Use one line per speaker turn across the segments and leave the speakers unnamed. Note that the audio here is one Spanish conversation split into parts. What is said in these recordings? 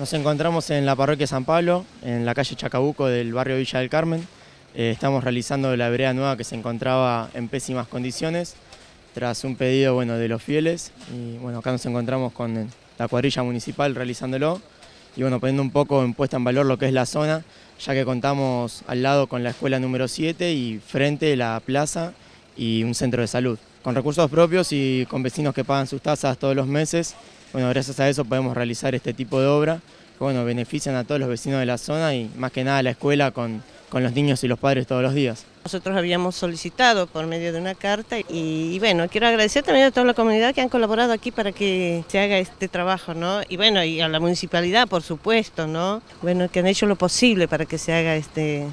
Nos encontramos en la parroquia San Pablo, en la calle Chacabuco del barrio Villa del Carmen. Eh, estamos realizando la brea nueva que se encontraba en pésimas condiciones, tras un pedido bueno, de los fieles. Y bueno, acá nos encontramos con la cuadrilla municipal realizándolo y bueno, poniendo un poco en puesta en valor lo que es la zona, ya que contamos al lado con la escuela número 7 y frente la plaza y un centro de salud. Con recursos propios y con vecinos que pagan sus tasas todos los meses, bueno, gracias a eso podemos realizar este tipo de obra que bueno, benefician a todos los vecinos de la zona y más que nada a la escuela con, con los niños y los padres todos los días.
Nosotros habíamos solicitado por medio de una carta y, y, bueno, quiero agradecer también a toda la comunidad que han colaborado aquí para que se haga este trabajo, ¿no? Y bueno, y a la municipalidad, por supuesto, ¿no? Bueno, que han hecho lo posible para que se haga este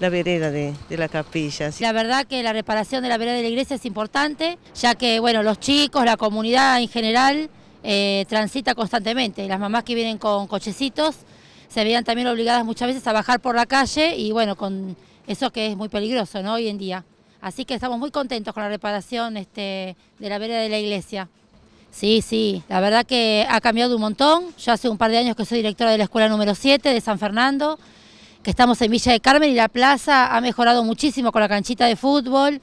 la vereda de, la capilla. La verdad que la reparación de la vereda de la iglesia es importante, ya que bueno,
los chicos, la comunidad en general eh, transita constantemente. Las mamás que vienen con cochecitos se veían también obligadas muchas veces a bajar por la calle y bueno, con eso que es muy peligroso ¿no? hoy en día. Así que estamos muy contentos con la reparación este, de la vereda de la iglesia. Sí, sí, la verdad que ha cambiado un montón. Yo hace un par de años que soy directora de la escuela número 7 de San Fernando que estamos en Villa de Carmen y la plaza ha mejorado muchísimo con la canchita de fútbol,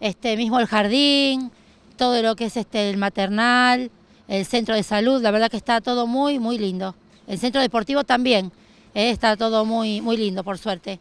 este mismo el jardín, todo lo que es este, el maternal, el centro de salud, la verdad que está todo muy, muy lindo. El centro deportivo también, eh, está todo muy, muy lindo, por suerte.